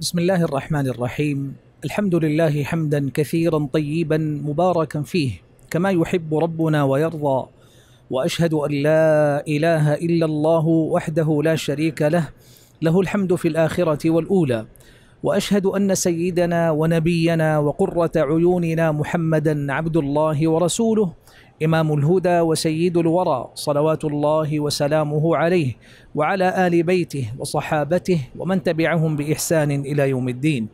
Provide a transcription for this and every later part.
بسم الله الرحمن الرحيم الحمد لله حمدا كثيرا طيبا مباركا فيه كما يحب ربنا ويرضى واشهد ان لا اله الا الله وحده لا شريك له له الحمد في الاخره والاولى واشهد ان سيدنا ونبينا وقره عيوننا محمدا عبد الله ورسوله إمام الهدى وسيد الورى صلوات الله وسلامه عليه وعلى آل بيته وصحابته ومن تبعهم بإحسان إلى يوم الدين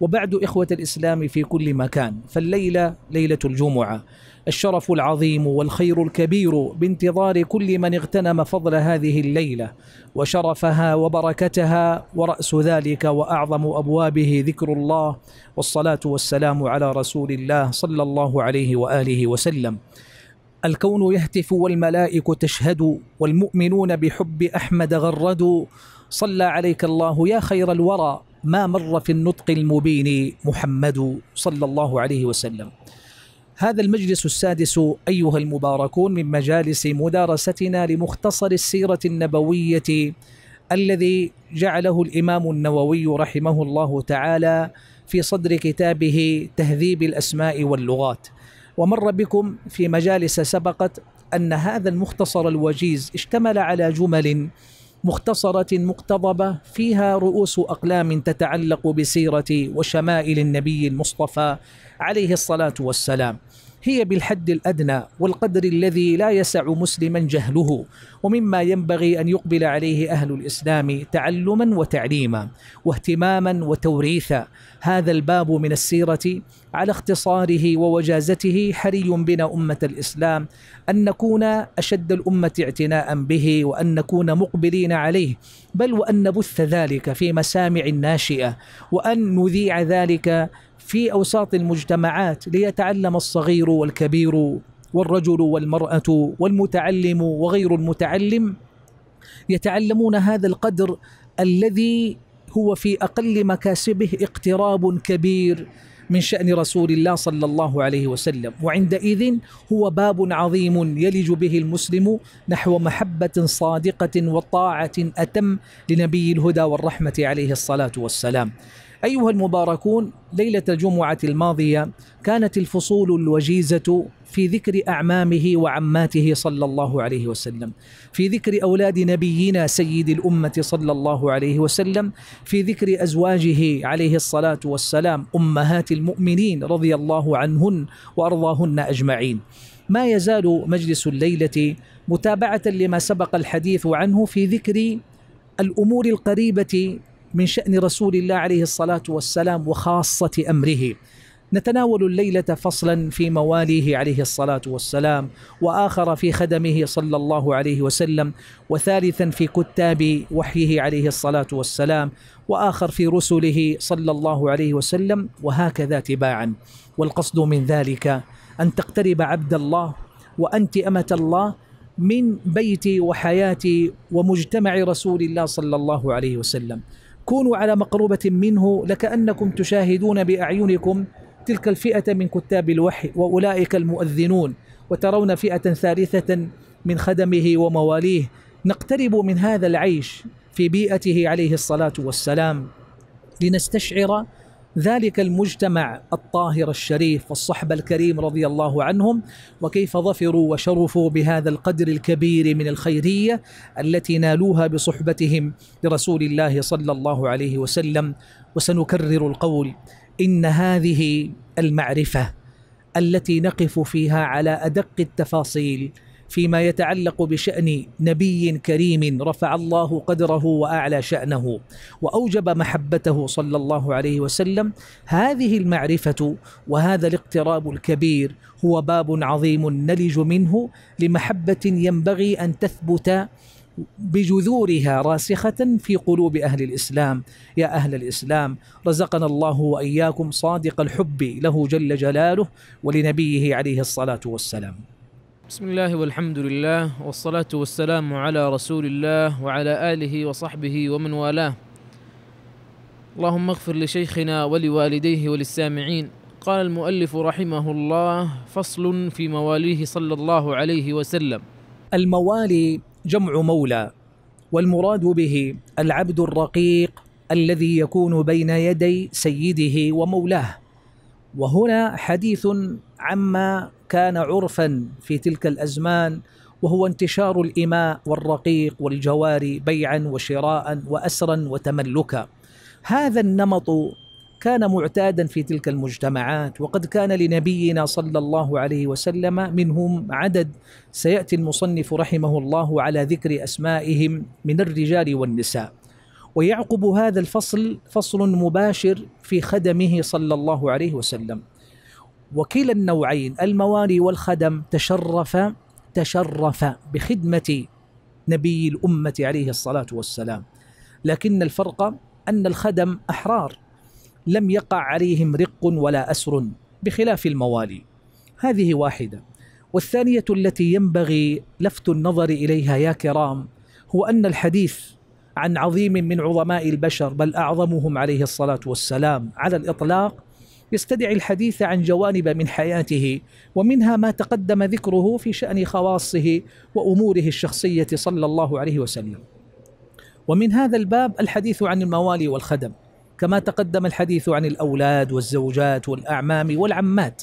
وبعد إخوة الإسلام في كل مكان فالليلة ليلة الجمعة الشرف العظيم والخير الكبير بانتظار كل من اغتنم فضل هذه الليلة وشرفها وبركتها ورأس ذلك وأعظم أبوابه ذكر الله والصلاة والسلام على رسول الله صلى الله عليه وآله وسلم الكون يهتف والملائك تشهد والمؤمنون بحب أحمد غردوا صلى عليك الله يا خير الورى ما مر في النطق المبين محمد صلى الله عليه وسلم هذا المجلس السادس أيها المباركون من مجالس مدارستنا لمختصر السيرة النبوية الذي جعله الإمام النووي رحمه الله تعالى في صدر كتابه تهذيب الأسماء واللغات ومر بكم في مجالس سبقت أن هذا المختصر الوجيز اشتمل على جمل مختصرة مقتضبة فيها رؤوس أقلام تتعلق بسيرة وشمائل النبي المصطفى عليه الصلاة والسلام هي بالحد الأدنى والقدر الذي لا يسع مسلما جهله ومما ينبغي أن يقبل عليه أهل الإسلام تعلما وتعليما واهتماما وتوريثا هذا الباب من السيرة على اختصاره ووجازته حري بنا أمة الإسلام أن نكون أشد الأمة اعتناء به وأن نكون مقبلين عليه بل وأن نبث ذلك في مسامع الناشئة وأن نذيع ذلك في أوساط المجتمعات ليتعلم الصغير والكبير والرجل والمرأة والمتعلم وغير المتعلم يتعلمون هذا القدر الذي هو في أقل مكاسبه اقتراب كبير من شأن رسول الله صلى الله عليه وسلم وعندئذ هو باب عظيم يلج به المسلم نحو محبة صادقة وطاعة أتم لنبي الهدى والرحمة عليه الصلاة والسلام أيها المباركون ليلة الجمعة الماضية كانت الفصول الوجيزة في ذكر أعمامه وعماته صلى الله عليه وسلم في ذكر أولاد نبينا سيد الأمة صلى الله عليه وسلم في ذكر أزواجه عليه الصلاة والسلام أمهات المؤمنين رضي الله عنهن وأرضاهن أجمعين ما يزال مجلس الليلة متابعة لما سبق الحديث عنه في ذكر الأمور القريبة من شأن رسول الله عليه الصلاة والسلام وخاصة أمره نتناول الليلة فصلا في مواليه عليه الصلاة والسلام وآخر في خدمه صلى الله عليه وسلم وثالثا في كتاب وحيه عليه الصلاة والسلام وآخر في رسله صلى الله عليه وسلم وهكذا تباعا والقصد من ذلك أن تقترب عبد الله وأنت أمة الله من بيتي وحياتي ومجتمع رسول الله صلى الله عليه وسلم كونوا على مقربة منه لكأنكم تشاهدون بأعينكم تلك الفئة من كتاب الوحي وأولئك المؤذنون وترون فئة ثالثة من خدمه ومواليه نقترب من هذا العيش في بيئته عليه الصلاة والسلام لنستشعر ذلك المجتمع الطاهر الشريف والصحب الكريم رضي الله عنهم وكيف ظفروا وشرفوا بهذا القدر الكبير من الخيرية التي نالوها بصحبتهم لرسول الله صلى الله عليه وسلم وسنكرر القول إن هذه المعرفة التي نقف فيها على أدق التفاصيل فيما يتعلق بشأن نبي كريم رفع الله قدره وأعلى شأنه وأوجب محبته صلى الله عليه وسلم هذه المعرفة وهذا الاقتراب الكبير هو باب عظيم نلج منه لمحبة ينبغي أن تثبت بجذورها راسخة في قلوب أهل الإسلام يا أهل الإسلام رزقنا الله وإياكم صادق الحب له جل جلاله ولنبيه عليه الصلاة والسلام بسم الله والحمد لله والصلاة والسلام على رسول الله وعلى آله وصحبه ومن والاه اللهم اغفر لشيخنا ولوالديه وللسامعين قال المؤلف رحمه الله فصل في مواليه صلى الله عليه وسلم الموالي جمع مولى والمراد به العبد الرقيق الذي يكون بين يدي سيده ومولاه وهنا حديث عما كان عرفا في تلك الازمان وهو انتشار الاماء والرقيق والجواري بيعا وشراء واسرا وتملكا. هذا النمط كان معتادا في تلك المجتمعات وقد كان لنبينا صلى الله عليه وسلم منهم عدد سياتي المصنف رحمه الله على ذكر اسمائهم من الرجال والنساء. ويعقب هذا الفصل فصل مباشر في خدمه صلى الله عليه وسلم وكلا النوعين الموالي والخدم تشرف تشرف بخدمة نبي الأمة عليه الصلاة والسلام لكن الفرق أن الخدم أحرار لم يقع عليهم رق ولا أسر بخلاف الموالي هذه واحدة والثانية التي ينبغي لفت النظر إليها يا كرام هو أن الحديث عن عظيم من عظماء البشر بل أعظمهم عليه الصلاة والسلام على الإطلاق يستدعي الحديث عن جوانب من حياته ومنها ما تقدم ذكره في شأن خواصه وأموره الشخصية صلى الله عليه وسلم ومن هذا الباب الحديث عن الموالي والخدم كما تقدم الحديث عن الأولاد والزوجات والأعمام والعمات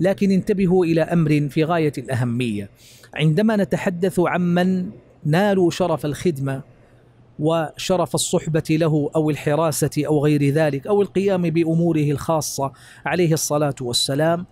لكن انتبهوا إلى أمر في غاية الأهمية عندما نتحدث عمن نالوا شرف الخدمة وشرف الصحبة له أو الحراسة أو غير ذلك أو القيام بأموره الخاصة عليه الصلاة والسلام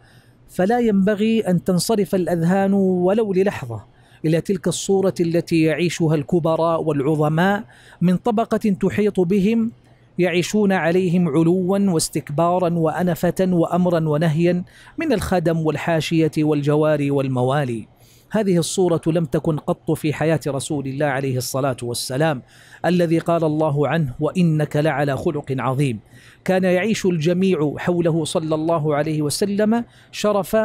فلا ينبغي أن تنصرف الأذهان ولو للحظة إلى تلك الصورة التي يعيشها الكبراء والعظماء من طبقة تحيط بهم يعيشون عليهم علوا واستكبارا وأنفة وأمرا ونهيا من الخدم والحاشية والجواري والموالي هذه الصورة لم تكن قط في حياة رسول الله عليه الصلاة والسلام الذي قال الله عنه وإنك لعلى خلق عظيم كان يعيش الجميع حوله صلى الله عليه وسلم شرف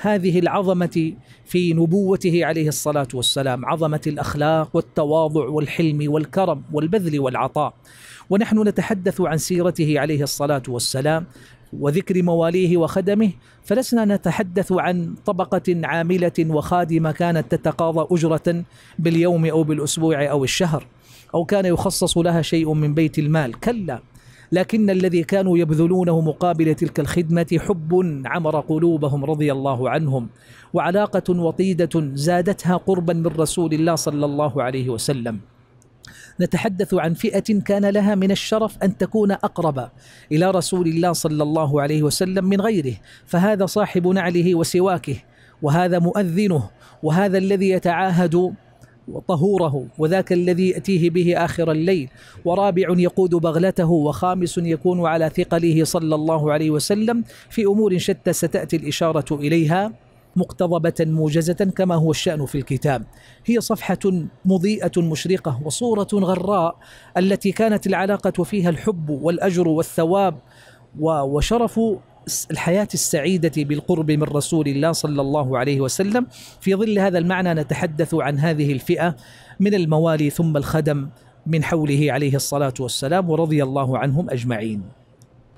هذه العظمة في نبوته عليه الصلاة والسلام عظمة الأخلاق والتواضع والحلم والكرم والبذل والعطاء ونحن نتحدث عن سيرته عليه الصلاة والسلام وذكر مواليه وخدمه فلسنا نتحدث عن طبقة عاملة وخادمة كانت تتقاضى أجرة باليوم أو بالأسبوع أو الشهر أو كان يخصص لها شيء من بيت المال كلا لكن الذي كانوا يبذلونه مقابل تلك الخدمة حب عمر قلوبهم رضي الله عنهم وعلاقة وطيدة زادتها قربا من رسول الله صلى الله عليه وسلم نتحدث عن فئة كان لها من الشرف أن تكون أقرب إلى رسول الله صلى الله عليه وسلم من غيره فهذا صاحب نعله وسواكه وهذا مؤذنه وهذا الذي يتعاهد وطهوره وذاك الذي يأتيه به آخر الليل ورابع يقود بغلته وخامس يكون على ثقله صلى الله عليه وسلم في أمور شتى ستأتي الإشارة إليها مقتضبة موجزة كما هو الشأن في الكتاب هي صفحة مضيئة مشرقة وصورة غراء التي كانت العلاقة فيها الحب والأجر والثواب وشرف الحياة السعيدة بالقرب من رسول الله صلى الله عليه وسلم في ظل هذا المعنى نتحدث عن هذه الفئة من الموالي ثم الخدم من حوله عليه الصلاة والسلام ورضي الله عنهم أجمعين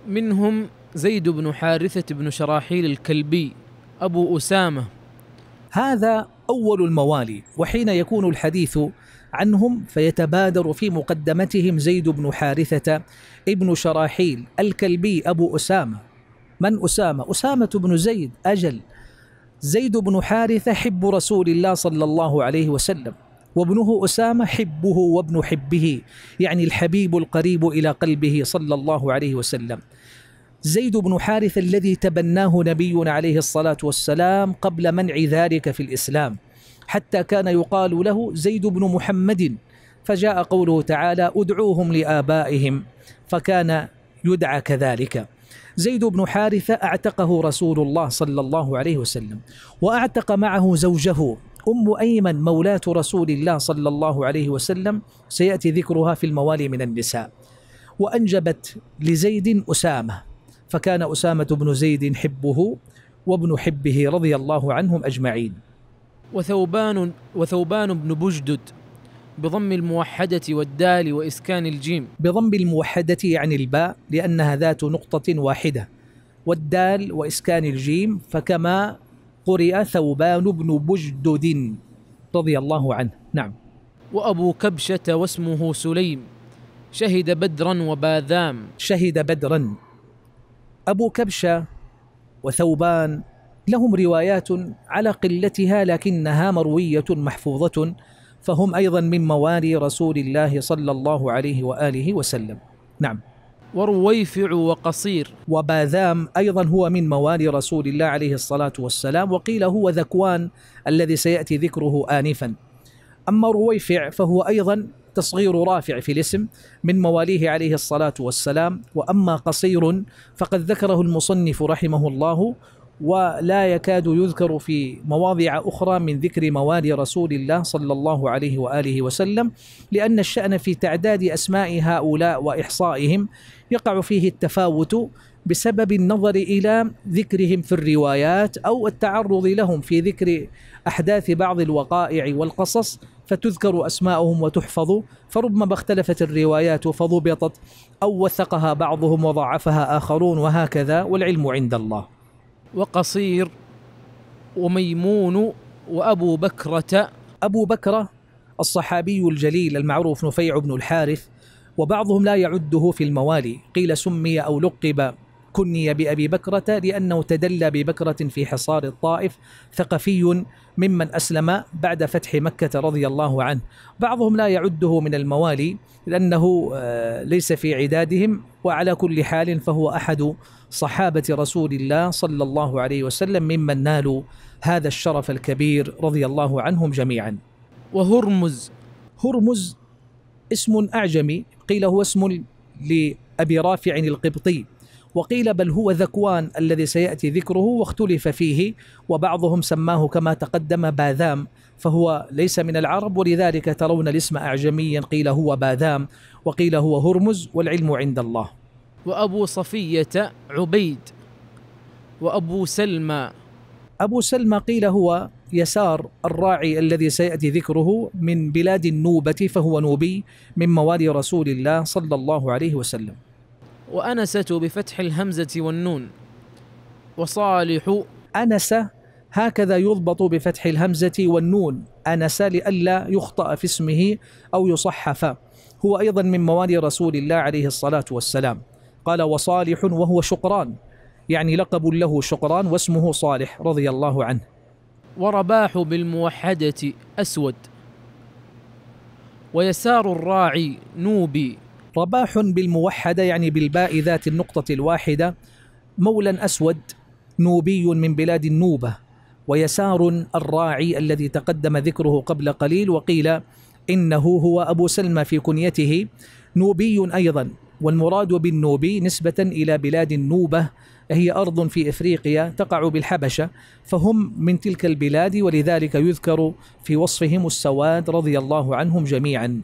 منهم زيد بن حارثة بن شراحيل الكلبي أبو أسامة هذا أول الموالي وحين يكون الحديث عنهم فيتبادر في مقدمتهم زيد بن حارثة ابن شراحيل الكلبي أبو أسامة من أسامة؟ أسامة بن زيد أجل زيد بن حارثة حب رسول الله صلى الله عليه وسلم وابنه أسامة حبه وابن حبه يعني الحبيب القريب إلى قلبه صلى الله عليه وسلم زيد بن حارث الذي تبناه نبينا عليه الصلاة والسلام قبل منع ذلك في الإسلام حتى كان يقال له زيد بن محمد فجاء قوله تعالى ادعوهم لآبائهم فكان يدعى كذلك زيد بن حارثة أعتقه رسول الله صلى الله عليه وسلم وأعتق معه زوجه أم أيمن مولاة رسول الله صلى الله عليه وسلم سيأتي ذكرها في الموالي من النساء وأنجبت لزيد أسامة فكان أسامة بن زيد حبه وابن حبه رضي الله عنهم أجمعين وثوبان وثوبان بن بجدد بضم الموحدة والدال وإسكان الجيم بضم الموحدة يعني الباء لأنها ذات نقطة واحدة والدال وإسكان الجيم فكما قرئ ثوبان بن بجدد رضي الله عنه نعم وأبو كبشة واسمه سليم شهد بدرا وباذام شهد بدرا أبو كبشة وثوبان لهم روايات على قلتها لكنها مروية محفوظة فهم أيضا من موالي رسول الله صلى الله عليه وآله وسلم نعم ورويفع وقصير وباذام أيضا هو من موالي رسول الله عليه الصلاة والسلام وقيل هو ذكوان الذي سيأتي ذكره آنفا أما رويفع فهو أيضا التصغير رافع في الاسم من مواليه عليه الصلاة والسلام وأما قصير فقد ذكره المصنف رحمه الله ولا يكاد يذكر في مواضع أخرى من ذكر موالي رسول الله صلى الله عليه وآله وسلم لأن الشأن في تعداد أسماء هؤلاء وإحصائهم يقع فيه التفاوت بسبب النظر إلى ذكرهم في الروايات أو التعرض لهم في ذكر أحداث بعض الوقائع والقصص فتذكر أسماؤهم وتحفظ فربما اختلفت الروايات فضبطت أو وثقها بعضهم وضعفها آخرون وهكذا والعلم عند الله وقصير وميمون وأبو بكرة أبو بكرة الصحابي الجليل المعروف نفيع بن الحارث وبعضهم لا يعده في الموالي قيل سمي أو لقب كني بأبي بكرة لأنه تدلى ببكرة في حصار الطائف ثقفي ممن أسلم بعد فتح مكة رضي الله عنه بعضهم لا يعده من الموالي لأنه آه، ليس في عدادهم وعلى كل حال فهو أحد صحابة رسول الله صلى الله عليه وسلم ممن نالوا هذا الشرف الكبير رضي الله عنهم جميعا وهرمز هرمز اسم أعجمي قيل هو اسم لأبي رافع القبطي وقيل بل هو ذكوان الذي سياتي ذكره واختلف فيه وبعضهم سماه كما تقدم باذام فهو ليس من العرب ولذلك ترون الاسم اعجميا قيل هو باذام وقيل هو هرمز والعلم عند الله. وابو صفيه عبيد وابو سلمى ابو سلمى قيل هو يسار الراعي الذي سياتي ذكره من بلاد النوبه فهو نوبي من موالي رسول الله صلى الله عليه وسلم. وأنسة بفتح الهمزة والنون وصالح أنس هكذا يضبط بفتح الهمزة والنون أنس لئلا يخطأ في اسمه أو يصحف هو أيضا من موالي رسول الله عليه الصلاة والسلام قال وصالح وهو شقران يعني لقب له شقران واسمه صالح رضي الله عنه ورباح بالموحدة أسود ويسار الراعي نوبي رباح بالموحدة يعني بالباء ذات النقطة الواحدة مولا أسود نوبي من بلاد النوبة ويسار الراعي الذي تقدم ذكره قبل قليل وقيل إنه هو أبو سلمى في كنيته نوبي أيضا والمراد بالنوبي نسبة إلى بلاد النوبة هي أرض في إفريقيا تقع بالحبشة فهم من تلك البلاد ولذلك يذكر في وصفهم السواد رضي الله عنهم جميعا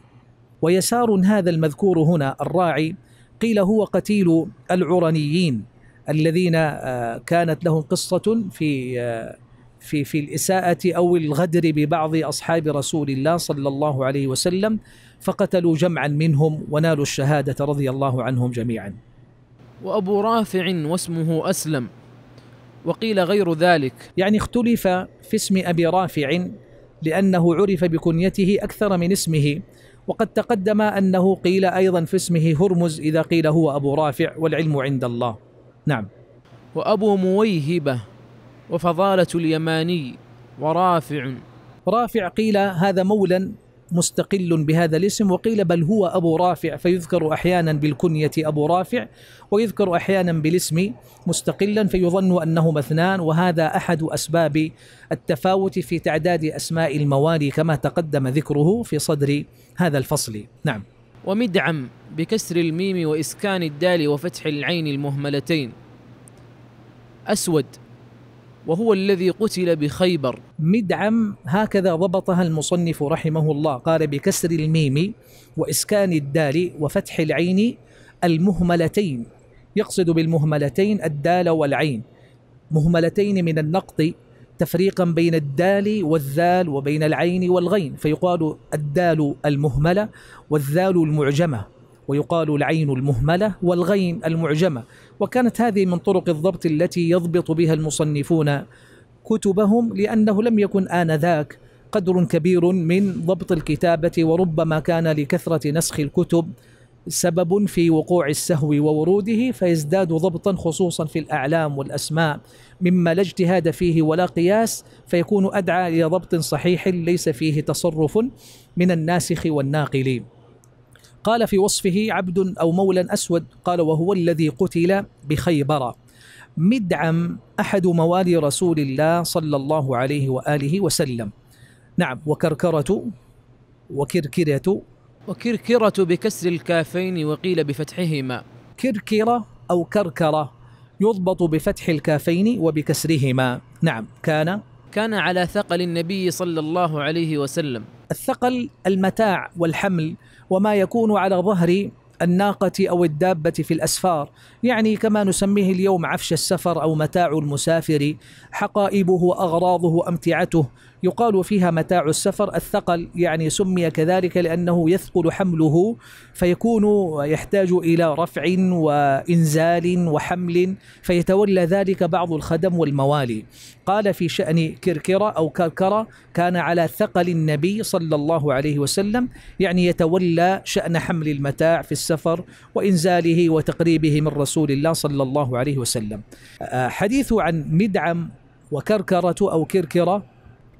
ويسار هذا المذكور هنا الراعي قيل هو قتيل العرنيين الذين آه، كانت لهم قصة في آه، في في الإساءة أو الغدر ببعض أصحاب رسول الله صلى الله عليه وسلم فقتلوا جمعا منهم ونالوا الشهادة رضي الله عنهم جميعا وأبو رافع واسمه أسلم وقيل غير ذلك يعني اختلف في اسم أبي رافع لأنه عرف بكنيته أكثر من اسمه وقد تقدم أنه قيل أيضا في اسمه هرمز إذا قيل هو أبو رافع والعلم عند الله نعم وأبو مويهبة وفضالة اليماني ورافع رافع قيل هذا مولى مستقل بهذا الاسم وقيل بل هو أبو رافع فيذكر أحيانا بالكنية أبو رافع ويذكر أحيانا بالاسم مستقلا فيظن أنهما اثنان وهذا أحد أسباب التفاوت في تعداد أسماء الموالي كما تقدم ذكره في صدر هذا الفصل نعم ومدعم بكسر الميم وإسكان الدال وفتح العين المهملتين أسود وهو الذي قتل بخيبر مدعم هكذا ضبطها المصنف رحمه الله قال بكسر الميم وإسكان الدال وفتح العين المهملتين يقصد بالمهملتين الدال والعين مهملتين من النقط تفريقا بين الدال والذال وبين العين والغين فيقال الدال المهملة والذال المعجمة ويقال العين المهملة والغين المعجمة وكانت هذه من طرق الضبط التي يضبط بها المصنفون كتبهم لأنه لم يكن آنذاك قدر كبير من ضبط الكتابة وربما كان لكثرة نسخ الكتب سبب في وقوع السهو ووروده فيزداد ضبطا خصوصا في الأعلام والأسماء مما لا اجتهاد فيه ولا قياس فيكون أدعى إلى ضبط صحيح ليس فيه تصرف من الناسخ والناقلين قال في وصفه عبد أو مولى أسود قال وهو الذي قتل بخيبر مدعم أحد موالي رسول الله صلى الله عليه وآله وسلم نعم وكركرة وكركرة وكركرة بكسر الكافين وقيل بفتحهما كركرة أو كركرة يضبط بفتح الكافين وبكسرهما نعم كان كان على ثقل النبي صلى الله عليه وسلم الثقل المتاع والحمل وما يكون على ظهر الناقة أو الدابة في الأسفار يعني كما نسميه اليوم عفش السفر أو متاع المسافر حقائبه أغراضه أمتعته يقال فيها متاع السفر الثقل يعني سمي كذلك لأنه يثقل حمله فيكون يحتاج إلى رفع وإنزال وحمل فيتولى ذلك بعض الخدم والموالي قال في شأن كركرة أو كركرة كان على ثقل النبي صلى الله عليه وسلم يعني يتولى شأن حمل المتاع في السفر وإنزاله وتقريبه من رسول الله صلى الله عليه وسلم أه، حديث عن مدعم وكركرة أو كركرة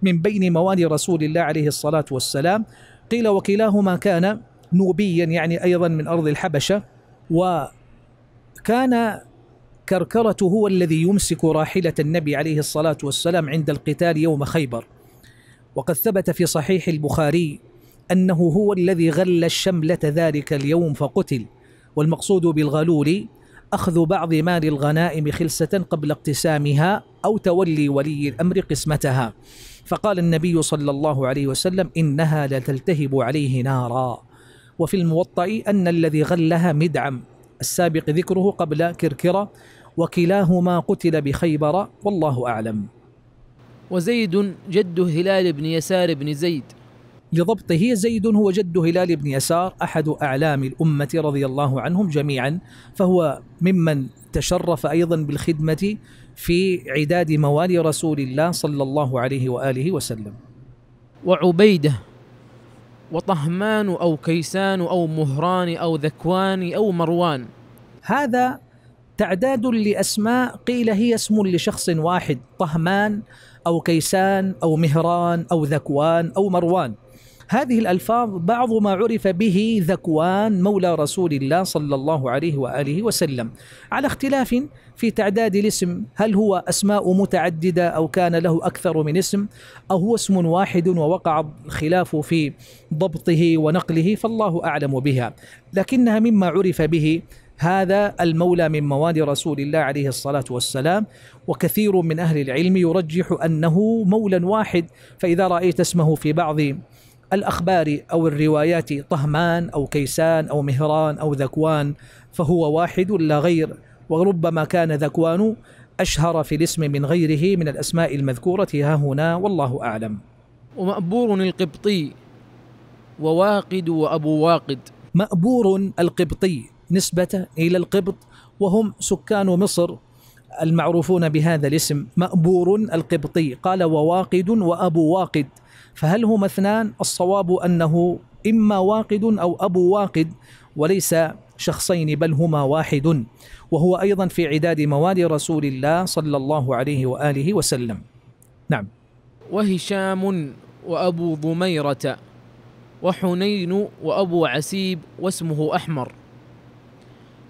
من بين موالي رسول الله عليه الصلاة والسلام قيل وكلاهما كان نوبيا يعني أيضا من أرض الحبشة وكان كركرة هو الذي يمسك راحلة النبي عليه الصلاة والسلام عند القتال يوم خيبر وقد ثبت في صحيح البخاري أنه هو الذي غل الشملة ذلك اليوم فقتل والمقصود بالغلول أخذ بعض مال الغنائم خلسة قبل اقتسامها أو تولي ولي الأمر قسمتها فقال النبي صلى الله عليه وسلم إنها لتلتهب عليه نارا وفي الموطأ أن الذي غلها مدعم السابق ذكره قبل كركرة وكلاهما قتل بخيبر والله أعلم وزيد جد هلال بن يسار بن زيد لضبطه زيد هو جد هلال بن يسار أحد أعلام الأمة رضي الله عنهم جميعا فهو ممن تشرف أيضا بالخدمة في عداد موالي رسول الله صلى الله عليه واله وسلم. وعبيده وطهمان او كيسان او مهران او ذكوان او مروان. هذا تعداد لاسماء قيل هي اسم لشخص واحد طهمان او كيسان او مهران او ذكوان او مروان. هذه الألفاظ بعض ما عرف به ذكوان مولى رسول الله صلى الله عليه وآله وسلم على اختلاف في تعداد الاسم هل هو أسماء متعددة أو كان له أكثر من اسم أو هو اسم واحد ووقع الخلاف في ضبطه ونقله فالله أعلم بها لكنها مما عرف به هذا المولى من موالي رسول الله عليه الصلاة والسلام وكثير من أهل العلم يرجح أنه مولى واحد فإذا رأيت اسمه في بعض الأخبار أو الروايات طهمان أو كيسان أو مهران أو ذكوان فهو واحد لا غير وربما كان ذكوان أشهر في الاسم من غيره من الأسماء المذكورة ها هنا والله أعلم ومأبور القبطي وواقد وأبو واقد مأبور القبطي نسبة إلى القبط وهم سكان مصر المعروفون بهذا الاسم مأبور القبطي قال وواقد وأبو واقد فهل هما اثنان الصواب أنه إما واقد أو أبو واقد وليس شخصين بل هما واحد وهو أيضا في عداد موالي رسول الله صلى الله عليه وآله وسلم نعم وهشام وأبو ضميرة وحنين وأبو عسيب واسمه أحمر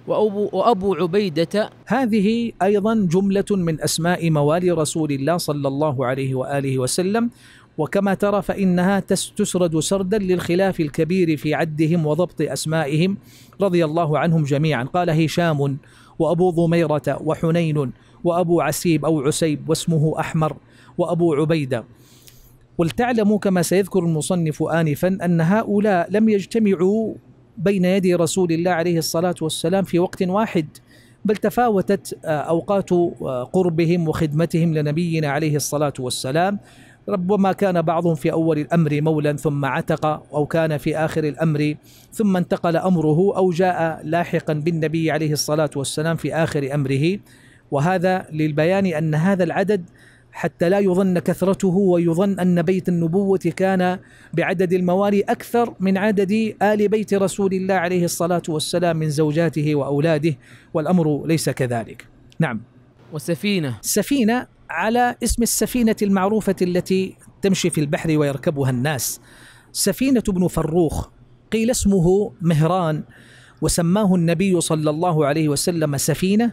وأبو, وأبو عبيدة هذه أيضا جملة من أسماء موالي رسول الله صلى الله عليه وآله وسلم وكما ترى فإنها تسرد سردا للخلاف الكبير في عدهم وضبط أسمائهم رضي الله عنهم جميعا قال هشام وأبو ضميرة وحنين وأبو عسيب أو عسيب واسمه أحمر وأبو عبيدة ولتعلموا كما سيذكر المصنف آنفا أن هؤلاء لم يجتمعوا بين يدي رسول الله عليه الصلاة والسلام في وقت واحد بل تفاوتت آه، أوقات آه، قربهم وخدمتهم لنبينا عليه الصلاة والسلام ربما كان بعضهم في أول الأمر مولا ثم عتق أو كان في آخر الأمر ثم انتقل أمره أو جاء لاحقا بالنبي عليه الصلاة والسلام في آخر أمره وهذا للبيان أن هذا العدد حتى لا يظن كثرته ويظن أن بيت النبوة كان بعدد الموالي أكثر من عدد آل بيت رسول الله عليه الصلاة والسلام من زوجاته وأولاده والأمر ليس كذلك نعم وسفينه. السفينة على اسم السفينة المعروفة التي تمشي في البحر ويركبها الناس سفينة ابن فروخ قيل اسمه مهران وسماه النبي صلى الله عليه وسلم سفينة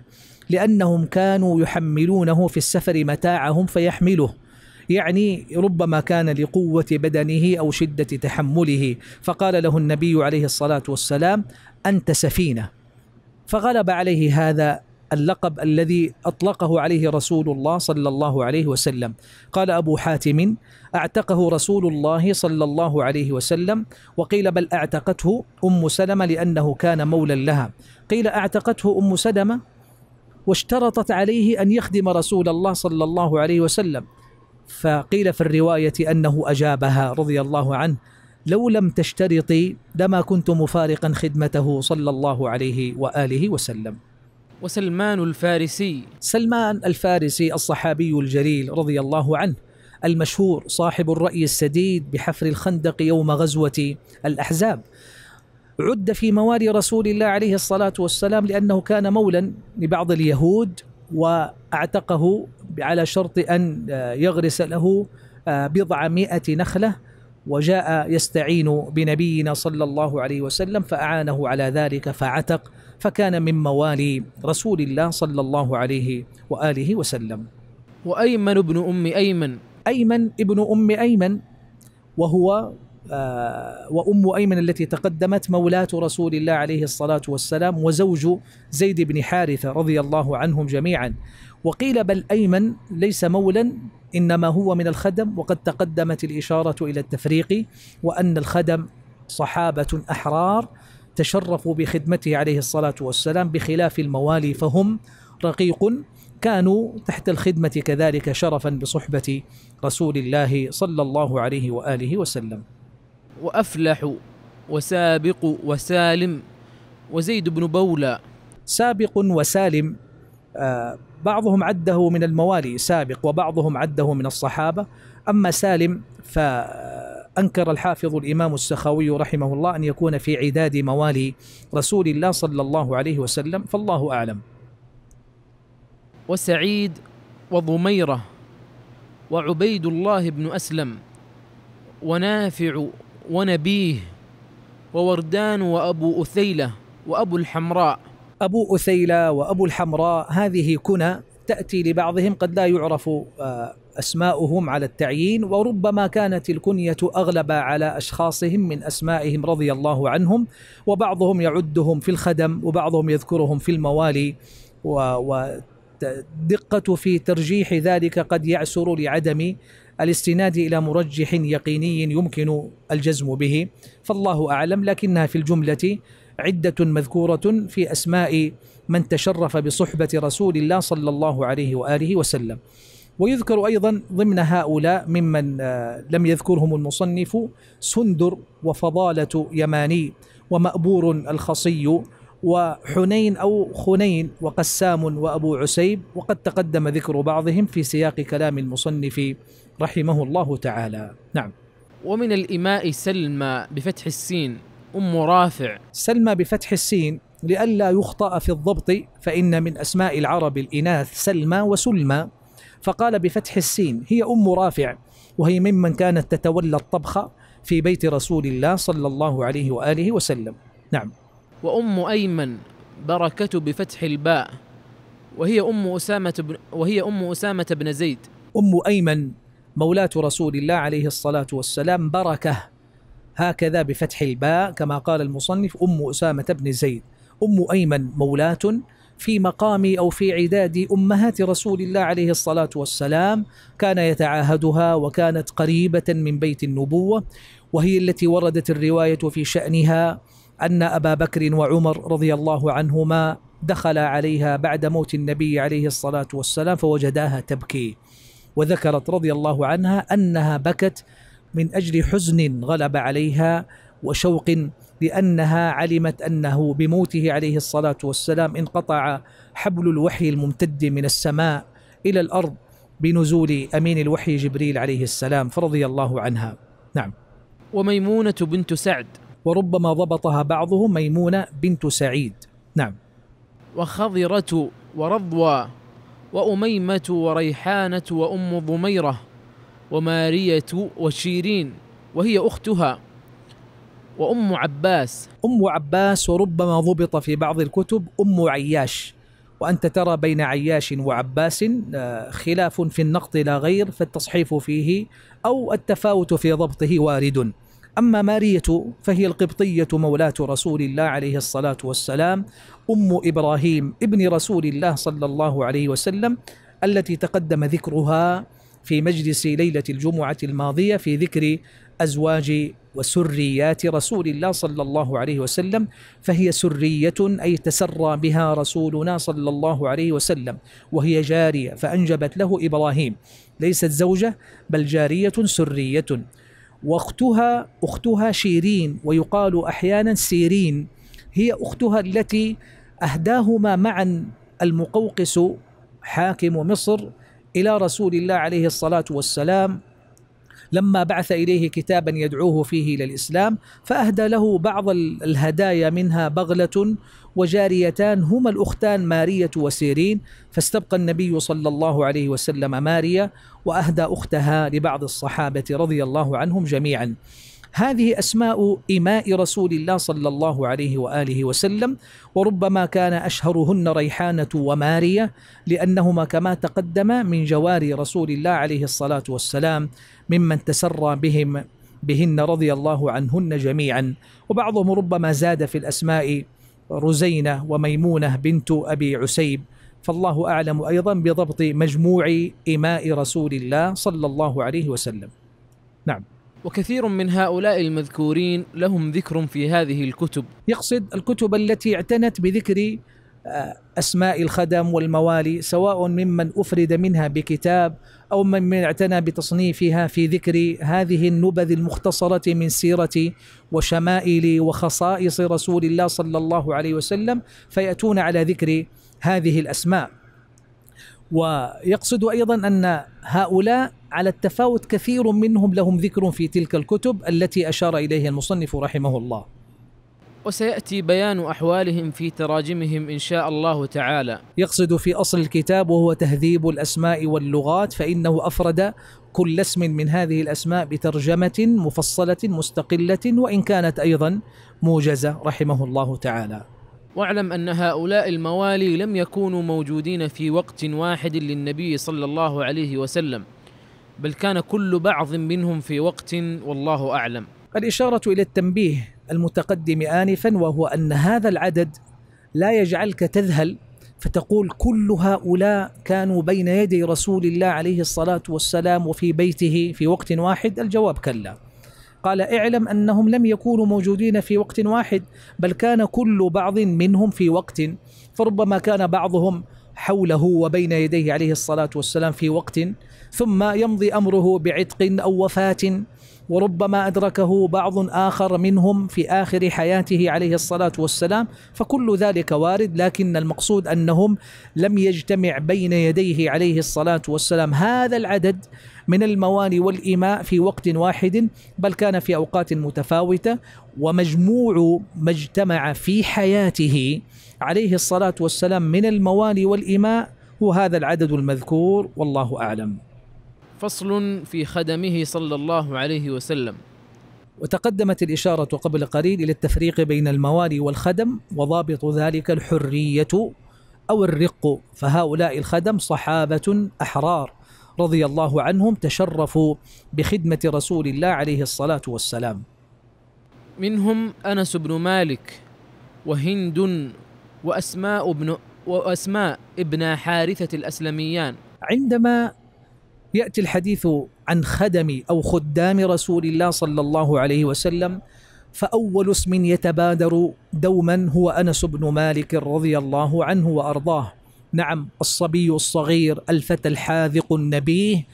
لأنهم كانوا يحملونه في السفر متاعهم فيحمله يعني ربما كان لقوة بدنه أو شدة تحمله فقال له النبي عليه الصلاة والسلام أنت سفينة فغلب عليه هذا اللقب الذي أطلقه عليه رسول الله صلى الله عليه وسلم قال أبو حاتم أعتقه رسول الله صلى الله عليه وسلم وقيل بل أعتقته أم سلمة لأنه كان مولا لها قيل أعتقته أم سلمة واشترطت عليه أن يخدم رسول الله صلى الله عليه وسلم فقيل في الرواية أنه أجابها رضي الله عنه لو لم تشترطي لما كنت مفارقا خدمته صلى الله عليه وآله وسلم وسلمان الفارسي سلمان الفارسي الصحابي الجليل رضي الله عنه المشهور صاحب الرأي السديد بحفر الخندق يوم غزوة الأحزاب عد في موالي رسول الله عليه الصلاة والسلام لأنه كان مولا لبعض اليهود وأعتقه على شرط أن يغرس له آه، بضع مئة نخلة وجاء يستعين بنبينا صلى الله عليه وسلم فأعانه على ذلك فعتق فكان من موالي رسول الله صلى الله عليه وآله وسلم وأيمن ابن أم أيمن أيمن ابن أم أيمن وهو آه وأم أيمن التي تقدمت مولاة رسول الله عليه الصلاة والسلام وزوج زيد بن حارثة رضي الله عنهم جميعا وقيل بل أيمن ليس مولا إنما هو من الخدم وقد تقدمت الإشارة إلى التفريق وأن الخدم صحابة أحرار تشرفوا بخدمته عليه الصلاة والسلام بخلاف الموالي فهم رقيق كانوا تحت الخدمة كذلك شرفا بصحبة رسول الله صلى الله عليه وآله وسلم وأفلح وسابق وسالم وزيد بن بولى سابق وسالم آه، بعضهم عده من الموالي سابق وبعضهم عده من الصحابة أما سالم ف أنكر الحافظ الإمام السخاوي رحمه الله أن يكون في عداد موالي رسول الله صلى الله عليه وسلم فالله أعلم وسعيد وضميرة وعبيد الله بن أسلم ونافع ونبيه ووردان وأبو أثيلة وأبو الحمراء أبو أثيلة وأبو الحمراء هذه كنى تأتي لبعضهم قد لا يعرف آه، أسماؤهم على التعيين وربما كانت الكنية أغلب على أشخاصهم من أسمائهم رضي الله عنهم وبعضهم يعدهم في الخدم وبعضهم يذكرهم في الموالي ودقة في ترجيح ذلك قد يعسر لعدم الاستناد إلى مرجح يقيني يمكن الجزم به فالله أعلم لكنها في الجملة عدة مذكورة في أسماء من تشرف بصحبة رسول الله صلى الله عليه وآله وسلم ويذكر أيضا ضمن هؤلاء ممن آه، لم يذكرهم المصنف سندر وفضالة يماني ومأبور الخصي وحنين أو خنين وقسام وأبو عسيب وقد تقدم ذكر بعضهم في سياق كلام المصنف رحمه الله تعالى نعم ومن الإماء سلمى بفتح السين أم رافع سلمى بفتح السين لئلا يخطأ في الضبط فإن من أسماء العرب الإناث سلمى وسلمى فقال بفتح السين هي أم رافع وهي ممن كانت تتولى الطبخ في بيت رسول الله صلى الله عليه وآله وسلم نعم وأم أيمن بركة بفتح الباء وهي أم أسامة بن وهي أم أسامة بن زيد أم أيمن مولاة رسول الله عليه الصلاة والسلام بركة هكذا بفتح الباء كما قال المصنف أم أسامة بن زيد أم أيمن مولاة في مقام أو في عداد أمهات رسول الله عليه الصلاة والسلام كان يتعاهدها وكانت قريبة من بيت النبوة وهي التي وردت الرواية في شأنها أن أبا بكر وعمر رضي الله عنهما دخل عليها بعد موت النبي عليه الصلاة والسلام فوجداها تبكي وذكرت رضي الله عنها أنها بكت من أجل حزن غلب عليها وشوق لأنها علمت أنه بموته عليه الصلاة والسلام انقطع حبل الوحي الممتد من السماء إلى الأرض بنزول أمين الوحي جبريل عليه السلام فرضي الله عنها نعم وميمونة بنت سعد وربما ضبطها بعضهم ميمونة بنت سعيد نعم وخضرة ورضوى وأميمة وريحانة وأم ضميرة ومارية وشيرين وهي أختها وأم عباس أم عباس وربما ضبط في بعض الكتب أم عياش وأنت ترى بين عياش وعباس آه، خلاف في النقط لا غير فالتصحيف فيه أو التفاوت في ضبطه وارد أما مارية فهي القبطية مولاة رسول الله عليه الصلاة والسلام أم إبراهيم ابن رسول الله صلى الله عليه وسلم التي تقدم ذكرها في مجلس ليلة الجمعة الماضية في ذكر أزواج وسريات رسول الله صلى الله عليه وسلم فهي سرية أي تسرى بها رسولنا صلى الله عليه وسلم وهي جارية فأنجبت له إبراهيم ليست زوجة بل جارية سرية واختها أختها شيرين ويقال أحيانا سيرين هي أختها التي أهداهما معا المقوقس حاكم مصر الى رسول الله عليه الصلاه والسلام لما بعث اليه كتابا يدعوه فيه الى الاسلام فاهدى له بعض الهدايا منها بغله وجاريتان هما الاختان ماريه وسيرين فاستبقى النبي صلى الله عليه وسلم ماريه واهدى اختها لبعض الصحابه رضي الله عنهم جميعا هذه أسماء إماء رسول الله صلى الله عليه وآله وسلم وربما كان أشهرهن ريحانة ومارية لأنهما كما تقدم من جواري رسول الله عليه الصلاة والسلام ممن تسرى بهم بهن رضي الله عنهن جميعا وبعضهم ربما زاد في الأسماء رزينة وميمونة بنت أبي عسيب فالله أعلم أيضا بضبط مجموع إماء رسول الله صلى الله عليه وسلم نعم وكثير من هؤلاء المذكورين لهم ذكر في هذه الكتب يقصد الكتب التي اعتنت بذكر آه، أسماء الخدم والموالي سواء ممن أفرد منها بكتاب أو ممن اعتنى بتصنيفها في ذكر هذه النبذ المختصرة من سيرة وشمائل وخصائص رسول الله صلى الله عليه وسلم فيأتون على ذكر هذه الأسماء ويقصد ايضا ان هؤلاء على التفاوت كثير منهم لهم ذكر في تلك الكتب التي اشار اليها المصنف رحمه الله. وسياتي بيان احوالهم في تراجمهم ان شاء الله تعالى. يقصد في اصل الكتاب وهو تهذيب الاسماء واللغات فانه افرد كل اسم من هذه الاسماء بترجمه مفصله مستقله وان كانت ايضا موجزه رحمه الله تعالى. واعلم أن هؤلاء الموالي لم يكونوا موجودين في وقت واحد للنبي صلى الله عليه وسلم بل كان كل بعض منهم في وقت والله أعلم الإشارة إلى التنبيه المتقدم آنفا وهو أن هذا العدد لا يجعلك تذهل فتقول كل هؤلاء كانوا بين يدي رسول الله عليه الصلاة والسلام وفي بيته في وقت واحد الجواب كلا قال اعلم أنهم لم يكونوا موجودين في وقت واحد بل كان كل بعض منهم في وقت فربما كان بعضهم حوله وبين يديه عليه الصلاة والسلام في وقت ثم يمضي أمره بعتق أو وفاة وربما أدركه بعض آخر منهم في آخر حياته عليه الصلاة والسلام فكل ذلك وارد لكن المقصود أنهم لم يجتمع بين يديه عليه الصلاة والسلام هذا العدد من الموالي والإيماء في وقت واحد بل كان في أوقات متفاوتة ومجموع ما اجتمع في حياته عليه الصلاة والسلام من الموالي والإيماء هو هذا العدد المذكور والله أعلم فصل في خدمه صلى الله عليه وسلم وتقدمت الإشارة قبل قليل إلى التفريق بين الموالي والخدم وضابط ذلك الحرية أو الرق فهؤلاء الخدم صحابة أحرار رضي الله عنهم تشرفوا بخدمة رسول الله عليه الصلاة والسلام منهم أنس بن مالك وهند وأسماء بن وأسماء ابن حارثة الأسلميان عندما يأتي الحديث عن خدم أو خدام رسول الله صلى الله عليه وسلم فأول اسم يتبادر دوما هو أنس بن مالك رضي الله عنه وأرضاه نعم الصبي الصغير الفتى الحاذق النبيه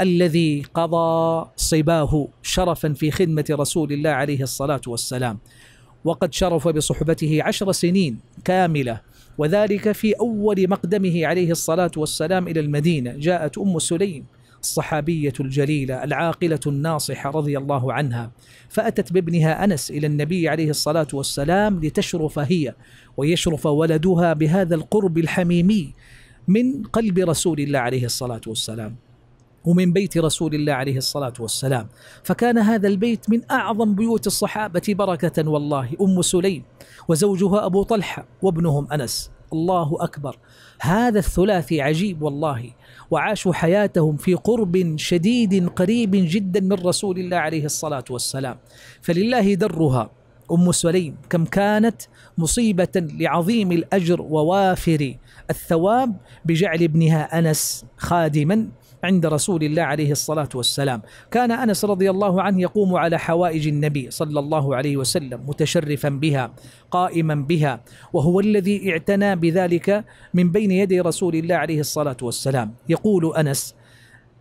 الذي قضى صباه شرفا في خدمة رسول الله عليه الصلاة والسلام وقد شرف بصحبته عشر سنين كاملة وذلك في أول مقدمه عليه الصلاة والسلام إلى المدينة جاءت أم سليم الصحابية الجليلة العاقلة الناصحة رضي الله عنها فأتت بابنها أنس إلى النبي عليه الصلاة والسلام لتشرف هي ويشرف ولدها بهذا القرب الحميمي من قلب رسول الله عليه الصلاه والسلام ومن بيت رسول الله عليه الصلاه والسلام، فكان هذا البيت من اعظم بيوت الصحابه بركه والله ام سليم وزوجها ابو طلحه وابنهم انس، الله اكبر، هذا الثلاثي عجيب والله، وعاشوا حياتهم في قرب شديد قريب جدا من رسول الله عليه الصلاه والسلام، فلله درها أم سليم كم كانت مصيبة لعظيم الأجر ووافر الثواب بجعل ابنها أنس خادما عند رسول الله عليه الصلاة والسلام كان أنس رضي الله عنه يقوم على حوائج النبي صلى الله عليه وسلم متشرفا بها قائما بها وهو الذي اعتنى بذلك من بين يدي رسول الله عليه الصلاة والسلام يقول أنس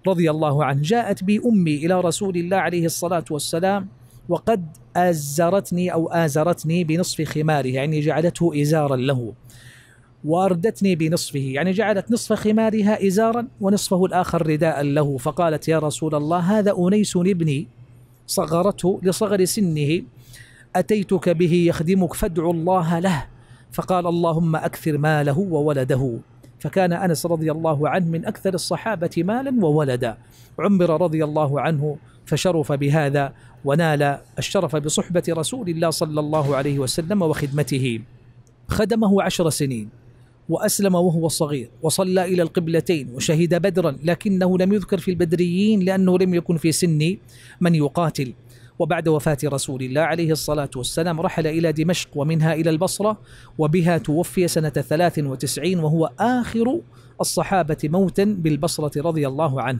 رضي الله عنه جاءت بي أمي إلى رسول الله عليه الصلاة والسلام وقد آزرتني أو آزرتني بنصف خماره يعني جعلته إزارا له واردتني بنصفه يعني جعلت نصف خمارها ازارا ونصفه الاخر رداء له فقالت يا رسول الله هذا انيس ابني صغرته لصغر سنه اتيتك به يخدمك فادعو الله له فقال اللهم اكثر ماله وولده فكان انس رضي الله عنه من اكثر الصحابه مالا وولدا عمر رضي الله عنه فشرف بهذا ونال الشرف بصحبة رسول الله صلى الله عليه وسلم وخدمته خدمه عشر سنين وأسلم وهو صغير وصلى إلى القبلتين وشهد بدرا لكنه لم يذكر في البدريين لأنه لم يكن في سن من يقاتل وبعد وفاة رسول الله عليه الصلاة والسلام رحل إلى دمشق ومنها إلى البصرة وبها توفي سنة 93 وهو آخر الصحابة موتا بالبصرة رضي الله عنه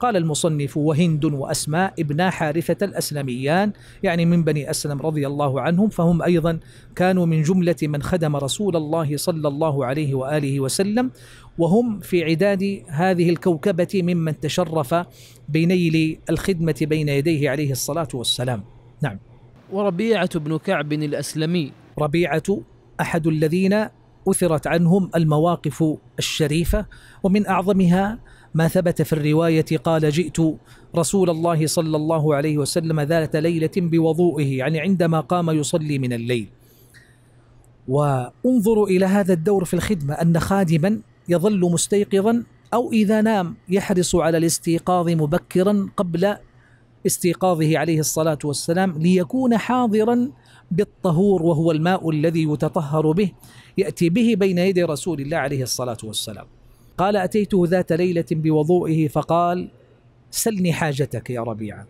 قال المصنف وهند وأسماء ابنا حارثة الأسلميان يعني من بني أسلم رضي الله عنهم فهم أيضا كانوا من جملة من خدم رسول الله صلى الله عليه وآله وسلم وهم في عداد هذه الكوكبة ممن تشرف بنيل الخدمة بين يديه عليه الصلاة والسلام نعم وربيعة بن كعب الأسلمي ربيعة أحد الذين أثرت عنهم المواقف الشريفة ومن أعظمها ما ثبت في الرواية قال جئت رسول الله صلى الله عليه وسلم ذات ليلة بوضوئه يعني عندما قام يصلي من الليل وانظروا إلى هذا الدور في الخدمة أن خادما يظل مستيقظا أو إذا نام يحرص على الاستيقاظ مبكرا قبل استيقاظه عليه الصلاة والسلام ليكون حاضرا بالطهور وهو الماء الذي يتطهر به يأتي به بين يدي رسول الله عليه الصلاة والسلام قال أتيته ذات ليلة بوضوئه فقال سلني حاجتك يا ربيعة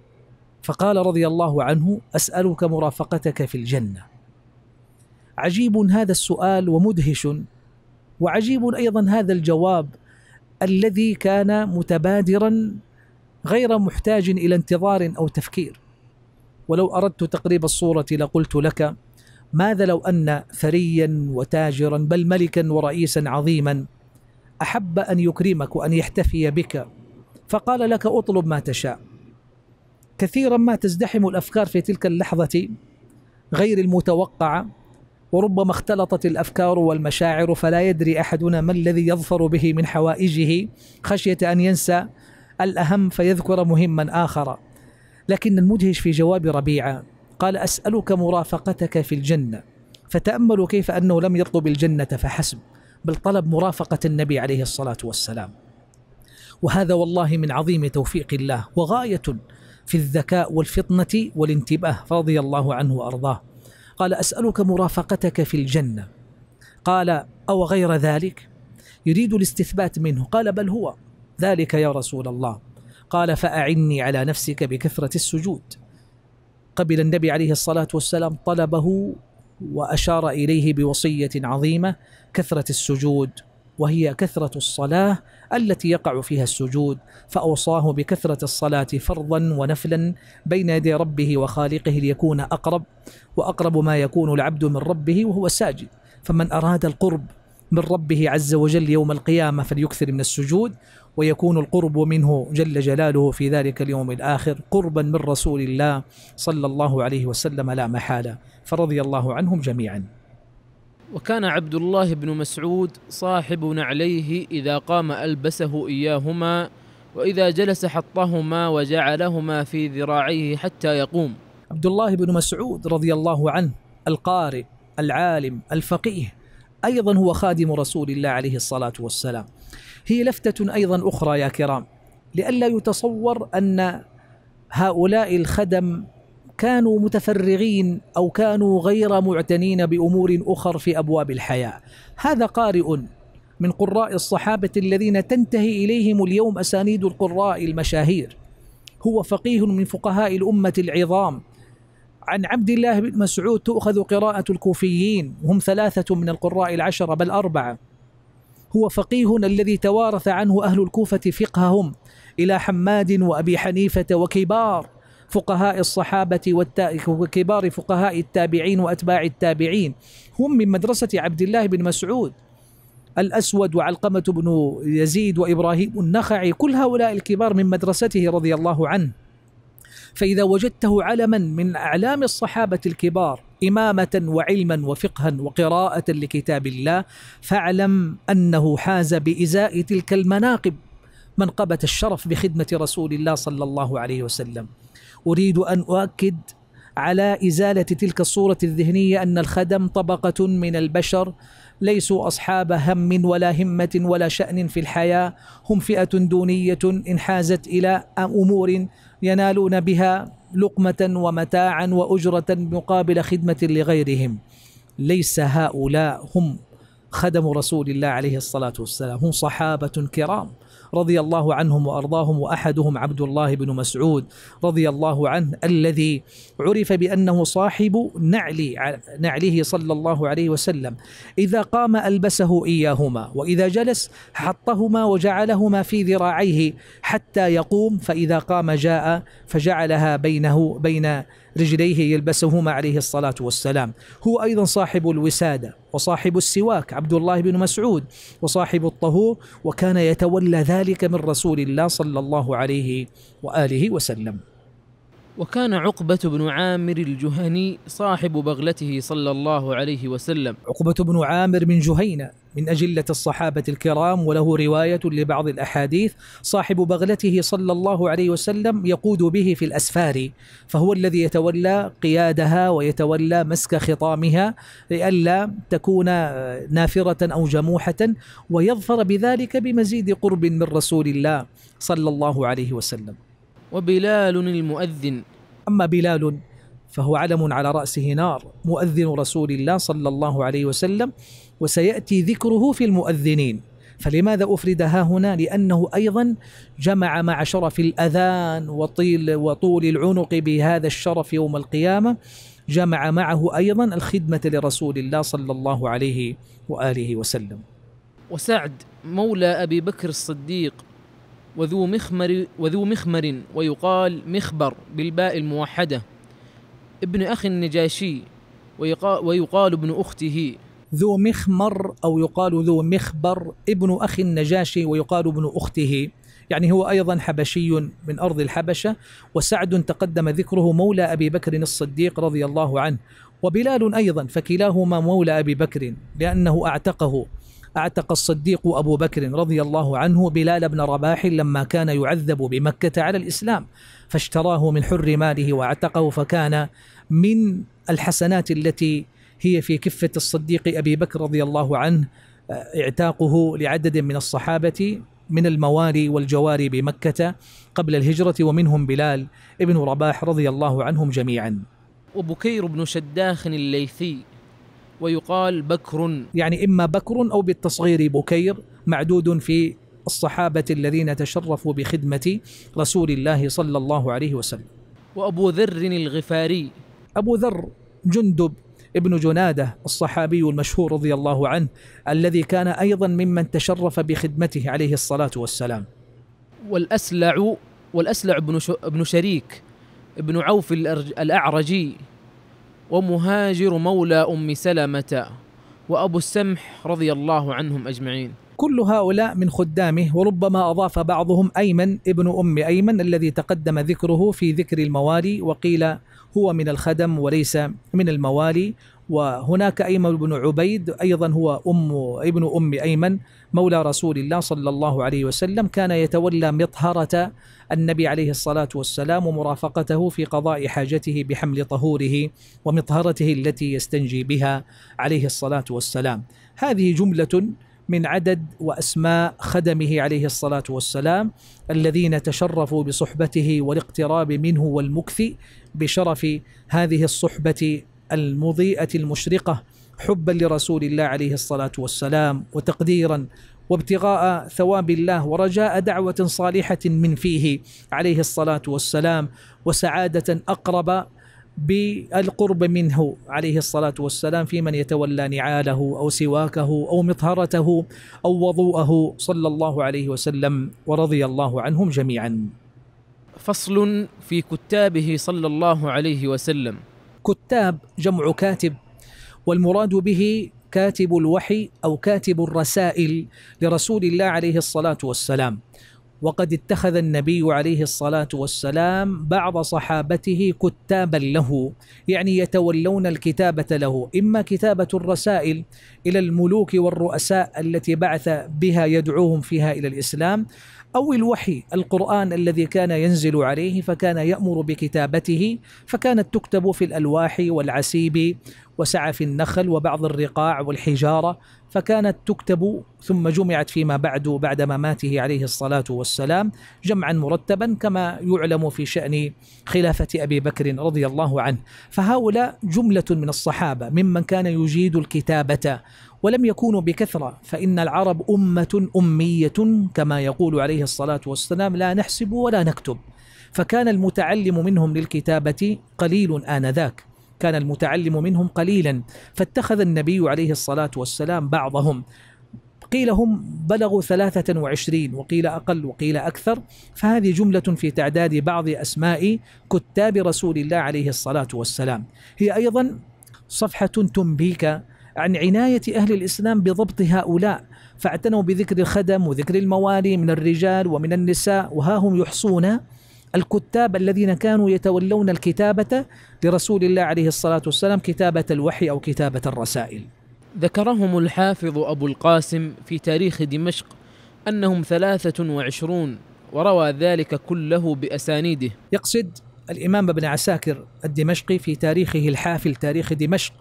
فقال رضي الله عنه أسألك مرافقتك في الجنة عجيب هذا السؤال ومدهش وعجيب أيضا هذا الجواب الذي كان متبادرا غير محتاج إلى انتظار أو تفكير ولو أردت تقريب الصورة لقلت لك ماذا لو أن ثريا وتاجرا بل ملكا ورئيسا عظيما احب ان يكرمك وان يحتفي بك فقال لك اطلب ما تشاء كثيرا ما تزدحم الافكار في تلك اللحظه غير المتوقعه وربما اختلطت الافكار والمشاعر فلا يدري احدنا ما الذي يظفر به من حوائجه خشيه ان ينسى الاهم فيذكر مهما اخر لكن المدهش في جواب ربيعه قال اسالك مرافقتك في الجنه فتاملوا كيف انه لم يطلب الجنه فحسب بل طلب مرافقة النبي عليه الصلاة والسلام وهذا والله من عظيم توفيق الله وغاية في الذكاء والفطنة والانتباه رضي الله عنه وأرضاه قال أسألك مرافقتك في الجنة قال أو غير ذلك يريد الاستثبات منه قال بل هو ذلك يا رسول الله قال فأعني على نفسك بكثرة السجود قبل النبي عليه الصلاة والسلام طلبه واشار اليه بوصيه عظيمه كثره السجود وهي كثره الصلاه التي يقع فيها السجود فاوصاه بكثره الصلاه فرضا ونفلا بين يدي ربه وخالقه ليكون اقرب واقرب ما يكون العبد من ربه وهو ساجد فمن اراد القرب من ربه عز وجل يوم القيامه فليكثر من السجود ويكون القرب منه جل جلاله في ذلك اليوم الآخر قربا من رسول الله صلى الله عليه وسلم لا محالة فرضي الله عنهم جميعا وكان عبد الله بن مسعود صاحب نعليه إذا قام ألبسه إياهما وإذا جلس حطهما وجعلهما في ذراعيه حتى يقوم عبد الله بن مسعود رضي الله عنه القارئ العالم الفقيه أيضا هو خادم رسول الله عليه الصلاة والسلام هي لفتة أيضا أخرى يا كرام لئلا يتصور أن هؤلاء الخدم كانوا متفرغين أو كانوا غير معتنين بأمور أخر في أبواب الحياة هذا قارئ من قراء الصحابة الذين تنتهي إليهم اليوم أسانيد القراء المشاهير هو فقيه من فقهاء الأمة العظام عن عبد الله بن مسعود تؤخذ قراءة الكوفيين هم ثلاثة من القراء العشرة بل أربعة هو فقيه الذي توارث عنه أهل الكوفة فقههم إلى حماد وأبي حنيفة وكبار فقهاء الصحابة وكبار فقهاء التابعين وأتباع التابعين هم من مدرسة عبد الله بن مسعود الأسود وعلقمة بن يزيد وإبراهيم النخعي كل هؤلاء الكبار من مدرسته رضي الله عنه فإذا وجدته علما من أعلام الصحابة الكبار إمامة وعلما وفقها وقراءة لكتاب الله فاعلم أنه حاز بإزاء تلك المناقب منقبة الشرف بخدمة رسول الله صلى الله عليه وسلم أريد أن أؤكد على إزالة تلك الصورة الذهنية أن الخدم طبقة من البشر ليسوا أصحاب هم ولا همة ولا شأن في الحياة هم فئة دونية انحازت إلى أمور ينالون بها لقمة ومتاعا وأجرة مقابل خدمة لغيرهم ليس هؤلاء هم خدم رسول الله عليه الصلاة والسلام هم صحابة كرام رضي الله عنهم وارضاهم واحدهم عبد الله بن مسعود رضي الله عنه الذي عرف بانه صاحب نعل نعله صلى الله عليه وسلم اذا قام البسه اياهما واذا جلس حطهما وجعلهما في ذراعيه حتى يقوم فاذا قام جاء فجعلها بينه بين رجليه يلبسهما عليه الصلاة والسلام هو أيضا صاحب الوسادة وصاحب السواك عبد الله بن مسعود وصاحب الطهور وكان يتولى ذلك من رسول الله صلى الله عليه وآله وسلم وكان عقبة بن عامر الجهني صاحب بغلته صلى الله عليه وسلم عقبة بن عامر من جهينة من أجلة الصحابة الكرام وله رواية لبعض الأحاديث صاحب بغلته صلى الله عليه وسلم يقود به في الأسفار فهو الذي يتولى قيادها ويتولى مسك خطامها لئلا تكون نافرة أو جموحة ويظفر بذلك بمزيد قرب من رسول الله صلى الله عليه وسلم وبلال المؤذن أما بلال فهو علم على رأسه نار مؤذن رسول الله صلى الله عليه وسلم وسيأتي ذكره في المؤذنين فلماذا أفرد ها هنا لأنه أيضا جمع مع شرف الأذان وطيل وطول العنق بهذا الشرف يوم القيامة جمع معه أيضا الخدمة لرسول الله صلى الله عليه وآله وسلم وسعد مولى أبي بكر الصديق وذو مخمر وذو مخمر ويقال مخبر بالباء الموحدة ابن أخ النجاشي ويقال ابن أخته ذو مخمر أو يقال ذو مخبر ابن أخ النجاشي ويقال ابن أخته يعني هو أيضا حبشي من أرض الحبشة وسعد تقدم ذكره مولى أبي بكر الصديق رضي الله عنه وبلال أيضا فكلاهما مولى أبي بكر لأنه أعتقه أعتق الصديق أبو بكر رضي الله عنه بلال بن رباح لما كان يعذب بمكة على الإسلام فاشتراه من حر ماله واعتقه فكان من الحسنات التي هي في كفة الصديق أبي بكر رضي الله عنه آه، اعتاقه لعدد من الصحابة من الموالي والجواري بمكة قبل الهجرة ومنهم بلال ابن رباح رضي الله عنهم جميعا وبكير بن شداخ الليثي ويقال بكر يعني إما بكر أو بالتصغير بكير معدود في الصحابة الذين تشرفوا بخدمة رسول الله صلى الله عليه وسلم وأبو ذر الغفاري أبو ذر جندب ابن جناده الصحابي المشهور رضي الله عنه الذي كان ايضا ممن تشرف بخدمته عليه الصلاه والسلام. والاسلع والاسلع بن بن شريك بن عوف الاعرجي ومهاجر مولى أم سلمة وأبو السمح رضي الله عنهم أجمعين كل هؤلاء من خدامه وربما أضاف بعضهم أيمن ابن أم أيمن الذي تقدم ذكره في ذكر الموالي وقيل هو من الخدم وليس من الموالي وهناك أيمن بن عبيد أيضا هو أم ابن أم أيمن مولى رسول الله صلى الله عليه وسلم كان يتولى مطهرة النبي عليه الصلاة والسلام ومرافقته في قضاء حاجته بحمل طهوره ومطهرته التي يستنجي بها عليه الصلاة والسلام هذه جملة من عدد واسماء خدمه عليه الصلاه والسلام الذين تشرفوا بصحبته والاقتراب منه والمكث بشرف هذه الصحبه المضيئه المشرقه حبا لرسول الله عليه الصلاة والسلام وتقديرا وابتغاء ثواب الله ورجاء دعوة صالحة من فيه عليه الصلاة والسلام وسعادة أقرب بالقرب منه عليه الصلاة والسلام في من يتولى نعاله أو سواكه أو مطهرته أو وضوءه صلى الله عليه وسلم ورضي الله عنهم جميعا فصل في كتابه صلى الله عليه وسلم كتاب جمع كاتب والمراد به كاتب الوحي او كاتب الرسائل لرسول الله عليه الصلاه والسلام وقد اتخذ النبي عليه الصلاه والسلام بعض صحابته كتابا له يعني يتولون الكتابه له اما كتابه الرسائل الى الملوك والرؤساء التي بعث بها يدعوهم فيها الى الاسلام أو الوحي القرآن الذي كان ينزل عليه فكان يأمر بكتابته فكانت تكتب في الألواح والعسيب وسعف النخل وبعض الرقاع والحجارة فكانت تكتب ثم جمعت فيما بعد بعد مماته ما عليه الصلاة والسلام جمعا مرتبا كما يعلم في شأن خلافة أبي بكر رضي الله عنه فهؤلاء جملة من الصحابة ممن كان يجيد الكتابة ولم يكونوا بكثرة فإن العرب أمة أمية كما يقول عليه الصلاة والسلام لا نحسب ولا نكتب فكان المتعلم منهم للكتابة قليل آنذاك كان المتعلم منهم قليلا فاتخذ النبي عليه الصلاة والسلام بعضهم قيل هم بلغوا 23 وقيل أقل وقيل أكثر فهذه جملة في تعداد بعض أسماء كتاب رسول الله عليه الصلاة والسلام هي أيضا صفحة تنبيك عن عناية أهل الإسلام بضبط هؤلاء فاعتنوا بذكر الخدم وذكر الموالي من الرجال ومن النساء وها هم يحصون الكتاب الذين كانوا يتولون الكتابة لرسول الله عليه الصلاة والسلام كتابة الوحي أو كتابة الرسائل ذكرهم الحافظ أبو القاسم في تاريخ دمشق أنهم ثلاثة وعشرون وروى ذلك كله بأسانيده يقصد الإمام ابن عساكر الدمشقي في تاريخه الحافل تاريخ دمشق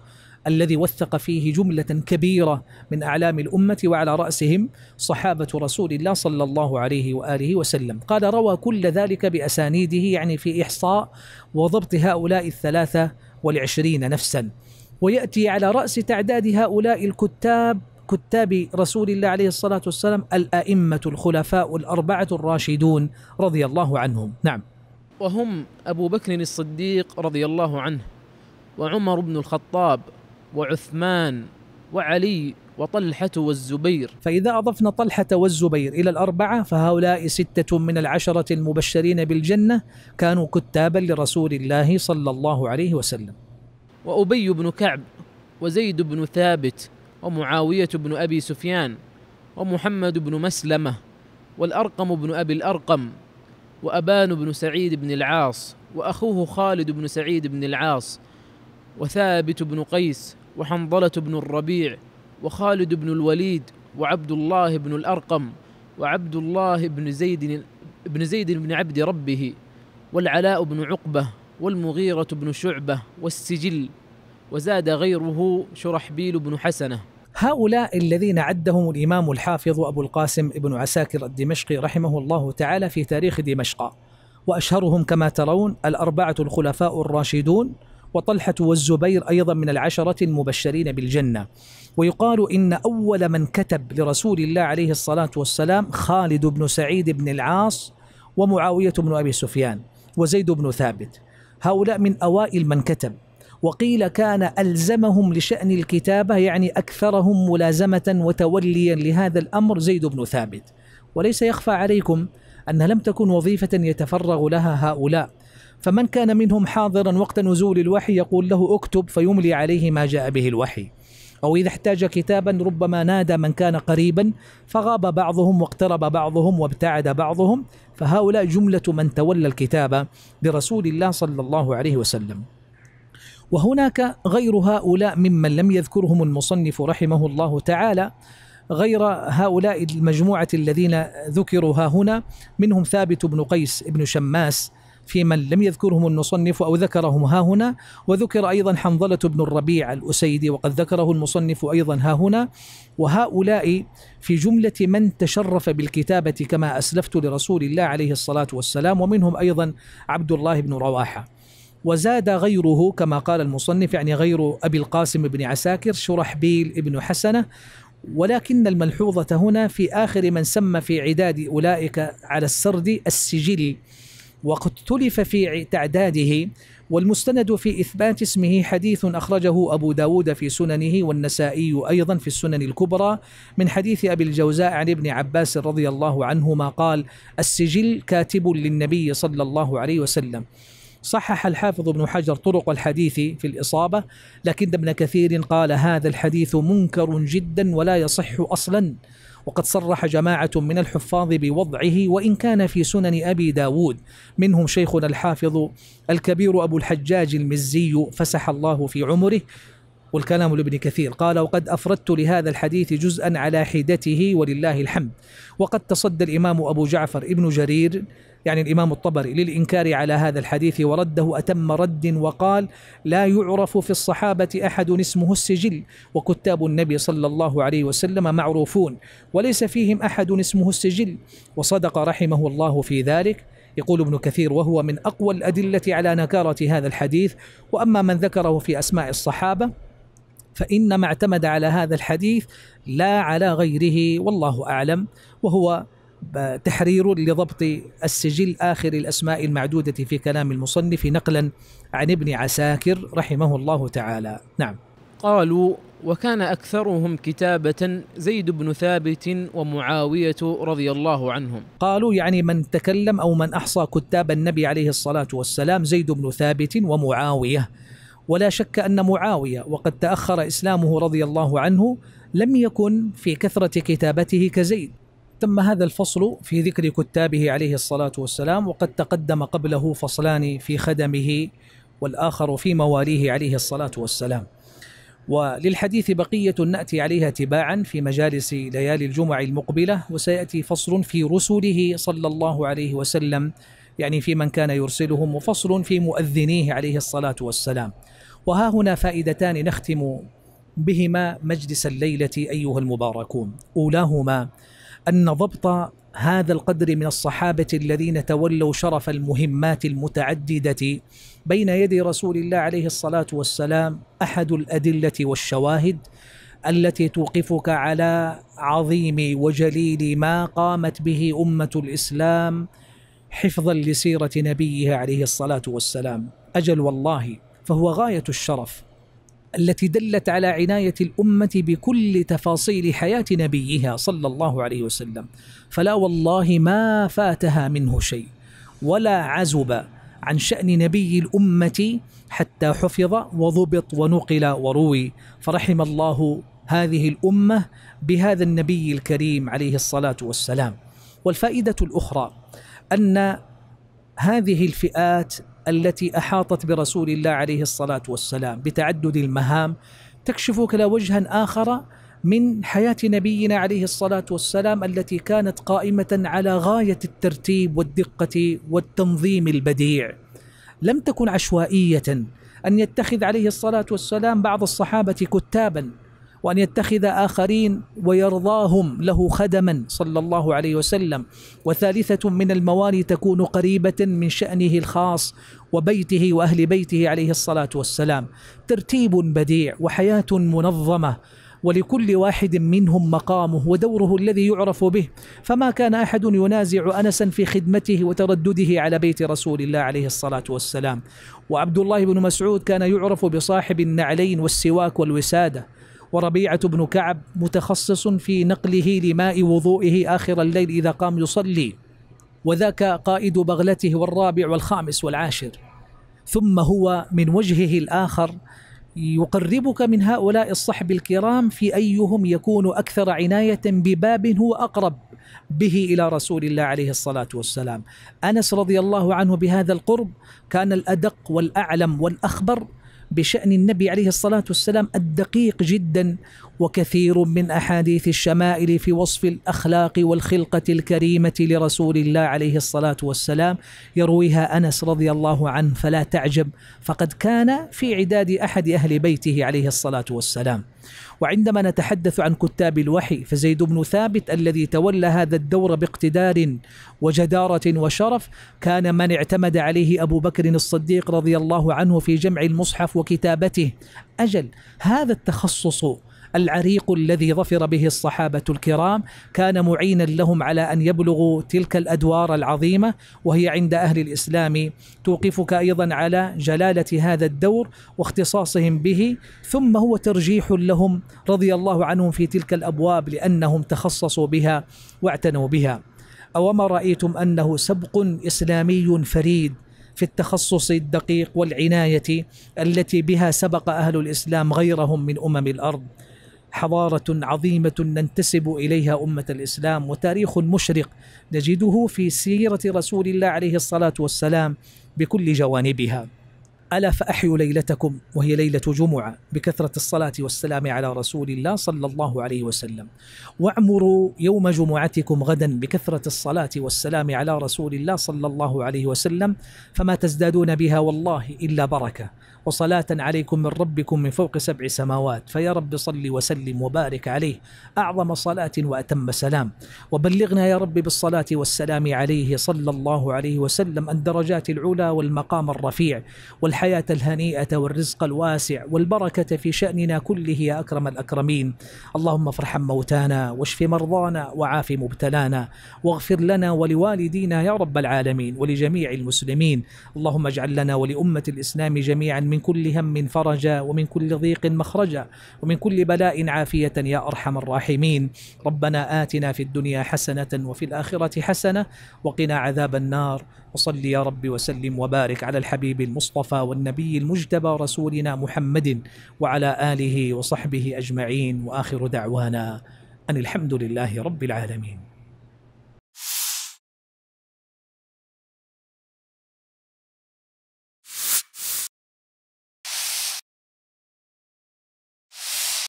الذي وثق فيه جملة كبيرة من أعلام الأمة وعلى رأسهم صحابة رسول الله صلى الله عليه وآله وسلم قال روى كل ذلك بأسانيده يعني في إحصاء وضبط هؤلاء الثلاثة والعشرين نفسا ويأتي على رأس تعداد هؤلاء الكتاب كتاب رسول الله عليه الصلاة والسلام الأئمة الخلفاء الأربعة الراشدون رضي الله عنهم نعم وهم أبو بكر الصديق رضي الله عنه وعمر بن الخطاب وعثمان وعلي وطلحة والزبير فإذا أضفنا طلحة والزبير إلى الأربعة فهؤلاء ستة من العشرة المبشرين بالجنة كانوا كتابا لرسول الله صلى الله عليه وسلم وأبي بن كعب وزيد بن ثابت ومعاوية بن أبي سفيان ومحمد بن مسلمة والأرقم بن أبي الأرقم وأبان بن سعيد بن العاص وأخوه خالد بن سعيد بن العاص وثابت بن قيس وحنظلة بن الربيع وخالد بن الوليد وعبد الله بن الأرقم وعبد الله بن زيد بن زيد بن عبد ربه والعلاء بن عقبة والمغيرة بن شعبة والسجل وزاد غيره شرحبيل بن حسنة هؤلاء الذين عدهم الإمام الحافظ أبو القاسم ابن عساكر الدمشقي رحمه الله تعالى في تاريخ دمشق وأشهرهم كما ترون الأربعة الخلفاء الراشدون وطلحة والزبير أيضا من العشرة المبشرين بالجنة ويقال إن أول من كتب لرسول الله عليه الصلاة والسلام خالد بن سعيد بن العاص ومعاوية بن أبي سفيان وزيد بن ثابت هؤلاء من أوائل من كتب وقيل كان ألزمهم لشأن الكتابة يعني أكثرهم ملازمة وتوليا لهذا الأمر زيد بن ثابت وليس يخفى عليكم أنها لم تكن وظيفة يتفرغ لها هؤلاء فمن كان منهم حاضرا وقت نزول الوحي يقول له اكتب فيملي عليه ما جاء به الوحي أو إذا احتاج كتابا ربما نادى من كان قريبا فغاب بعضهم واقترب بعضهم وابتعد بعضهم فهؤلاء جملة من تولى الكتابة برسول الله صلى الله عليه وسلم وهناك غير هؤلاء ممن لم يذكرهم المصنف رحمه الله تعالى غير هؤلاء المجموعة الذين ذكروا ها هنا منهم ثابت بن قيس بن شماس في من لم يذكرهم المصنف أو ذكرهم ها هنا وذكر أيضا حنظلة بن الربيع الأسيدي وقد ذكره المصنف أيضا ها هنا وهؤلاء في جملة من تشرف بالكتابة كما أسلفت لرسول الله عليه الصلاة والسلام ومنهم أيضا عبد الله بن رواحة وزاد غيره كما قال المصنف يعني غير أبي القاسم بن عساكر شرحبيل بن حسنة ولكن الملحوظة هنا في آخر من سمى في عداد أولئك على السرد السجل وقد تلف في تعداده والمستند في إثبات اسمه حديث أخرجه أبو داود في سننه والنسائي أيضا في السنن الكبرى من حديث أبي الجوزاء عن ابن عباس رضي الله عنهما قال السجل كاتب للنبي صلى الله عليه وسلم صحح الحافظ ابن حجر طرق الحديث في الإصابة لكن ابن كثير قال هذا الحديث منكر جدا ولا يصح أصلا وقد صرح جماعة من الحفاظ بوضعه وإن كان في سنن أبي داود منهم شيخنا الحافظ الكبير أبو الحجاج المزي فسح الله في عمره والكلام لابن كثير قال وقد أفردت لهذا الحديث جزءا على حدته ولله الحمد وقد تصدى الإمام أبو جعفر ابن جرير يعني الإمام الطبري للإنكار على هذا الحديث ورده أتم رد وقال لا يعرف في الصحابة أحد اسمه السجل وكتاب النبي صلى الله عليه وسلم معروفون وليس فيهم أحد اسمه السجل وصدق رحمه الله في ذلك يقول ابن كثير وهو من أقوى الأدلة على نكارة هذا الحديث وأما من ذكره في أسماء الصحابة فإنما اعتمد على هذا الحديث لا على غيره والله أعلم وهو تحرير لضبط السجل آخر الأسماء المعدودة في كلام المصنف نقلا عن ابن عساكر رحمه الله تعالى نعم قالوا وكان أكثرهم كتابة زيد بن ثابت ومعاوية رضي الله عنهم قالوا يعني من تكلم أو من أحصى كتاب النبي عليه الصلاة والسلام زيد بن ثابت ومعاوية ولا شك أن معاوية وقد تأخر إسلامه رضي الله عنه لم يكن في كثرة كتابته كزيد تم هذا الفصل في ذكر كتابه عليه الصلاة والسلام وقد تقدم قبله فصلان في خدمه والآخر في مواليه عليه الصلاة والسلام وللحديث بقية نأتي عليها تباعا في مجالس ليالي الجمع المقبلة وسيأتي فصل في رسله صلى الله عليه وسلم يعني في من كان يرسلهم وفصل في مؤذنيه عليه الصلاة والسلام وها هنا فائدتان نختم بهما مجلس الليلة أيها المباركون أولاهما ان ضبط هذا القدر من الصحابه الذين تولوا شرف المهمات المتعدده بين يدي رسول الله عليه الصلاه والسلام احد الادله والشواهد التي توقفك على عظيم وجليل ما قامت به امه الاسلام حفظا لسيره نبيه عليه الصلاه والسلام اجل والله فهو غايه الشرف التي دلت على عناية الأمة بكل تفاصيل حياة نبيها صلى الله عليه وسلم فلا والله ما فاتها منه شيء ولا عزب عن شأن نبي الأمة حتى حفظ وضبط ونقل وروي فرحم الله هذه الأمة بهذا النبي الكريم عليه الصلاة والسلام والفائدة الأخرى أن هذه الفئات التي احاطت برسول الله عليه الصلاه والسلام بتعدد المهام تكشفك الى وجها اخر من حياه نبينا عليه الصلاه والسلام التي كانت قائمه على غايه الترتيب والدقه والتنظيم البديع. لم تكن عشوائيه ان يتخذ عليه الصلاه والسلام بعض الصحابه كتابا وأن يتخذ آخرين ويرضاهم له خدما صلى الله عليه وسلم وثالثة من الموالي تكون قريبة من شأنه الخاص وبيته وأهل بيته عليه الصلاة والسلام ترتيب بديع وحياة منظمة ولكل واحد منهم مقامه ودوره الذي يعرف به فما كان احد ينازع انسا في خدمته وتردده على بيت رسول الله عليه الصلاه والسلام وعبد الله بن مسعود كان يعرف بصاحب النعلين والسواك والوساده وربيعة بن كعب متخصص في نقله لماء وضوئه آخر الليل إذا قام يصلي وذاك قائد بغلته والرابع والخامس والعاشر ثم هو من وجهه الآخر يقربك من هؤلاء الصحب الكرام في أيهم يكون أكثر عناية بباب هو أقرب به إلى رسول الله عليه الصلاة والسلام أنس رضي الله عنه بهذا القرب كان الأدق والأعلم والأخبر بشأن النبي عليه الصلاة والسلام الدقيق جدا وكثير من أحاديث الشمائل في وصف الأخلاق والخلقة الكريمة لرسول الله عليه الصلاة والسلام يرويها أنس رضي الله عنه فلا تعجب فقد كان في عداد أحد أهل بيته عليه الصلاة والسلام وعندما نتحدث عن كتاب الوحي فزيد بن ثابت الذي تولى هذا الدور باقتدار وجدارة وشرف كان من اعتمد عليه أبو بكر الصديق رضي الله عنه في جمع المصحف وكتابته أجل هذا التخصص العريق الذي ظفر به الصحابة الكرام كان معينا لهم على أن يبلغوا تلك الأدوار العظيمة وهي عند أهل الإسلام توقفك أيضا على جلالة هذا الدور واختصاصهم به ثم هو ترجيح لهم رضي الله عنهم في تلك الأبواب لأنهم تخصصوا بها واعتنوا بها أوما رأيتم أنه سبق إسلامي فريد في التخصص الدقيق والعناية التي بها سبق أهل الإسلام غيرهم من أمم الأرض حضاره عظيمه ننتسب اليها امه الاسلام وتاريخ مشرق نجده في سيره رسول الله عليه الصلاه والسلام بكل جوانبها ألا فأحيوا ليلتكم وهي ليلة جمعة بكثرة الصلاة والسلام على رسول الله صلى الله عليه وسلم واعمروا يوم جمعتكم غدا بكثرة الصلاة والسلام على رسول الله صلى الله عليه وسلم فما تزدادون بها والله إلا بركة وصلاة عليكم من ربكم من فوق سبع سماوات فيا رب صل وسلم وبارك عليه أعظم صلاة وأتم سلام وبلغنا يا رب بالصلاة والسلام عليه صلى الله عليه وسلم الدرجات العلى والمقام الرفيع والحياة الهنيئة والرزق الواسع والبركة في شأننا كله يا أكرم الأكرمين اللهم فارحم موتانا واشف مرضانا وعاف مبتلانا واغفر لنا ولوالدينا يا رب العالمين ولجميع المسلمين اللهم اجعل لنا ولأمة الإسلام جميعا من ومن كل هم فرجا ومن كل ضيق مخرجا ومن كل بلاء عافية يا أرحم الراحمين ربنا آتنا في الدنيا حسنة وفي الآخرة حسنة وقنا عذاب النار وصل يا رب وسلم وبارك على الحبيب المصطفى والنبي المجتبى رسولنا محمد وعلى آله وصحبه أجمعين وآخر دعوانا أن الحمد لله رب العالمين